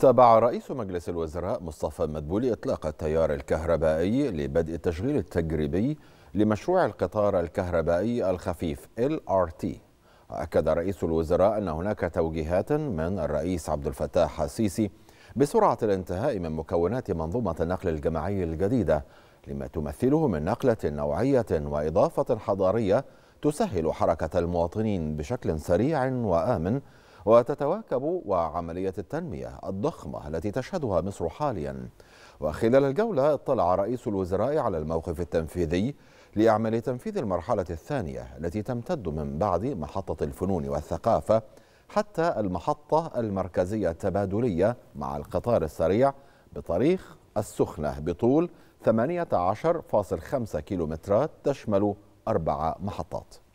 تابع رئيس مجلس الوزراء مصطفى مدبولي إطلاق التيار الكهربائي لبدء التشغيل التجريبي لمشروع القطار الكهربائي الخفيف LRT وأكد رئيس الوزراء أن هناك توجيهات من الرئيس عبد الفتاح السيسي بسرعة الانتهاء من مكونات منظومة النقل الجماعي الجديدة لما تمثله من نقلة نوعية وإضافة حضارية تسهل حركة المواطنين بشكل سريع وآمن وتتواكب وعملية التنمية الضخمة التي تشهدها مصر حاليا وخلال الجولة اطلع رئيس الوزراء على الموقف التنفيذي لأعمال تنفيذ المرحلة الثانية التي تمتد من بعد محطة الفنون والثقافة حتى المحطة المركزية التبادلية مع القطار السريع بطريق السخنة بطول 18.5 كيلومترات تشمل أربع محطات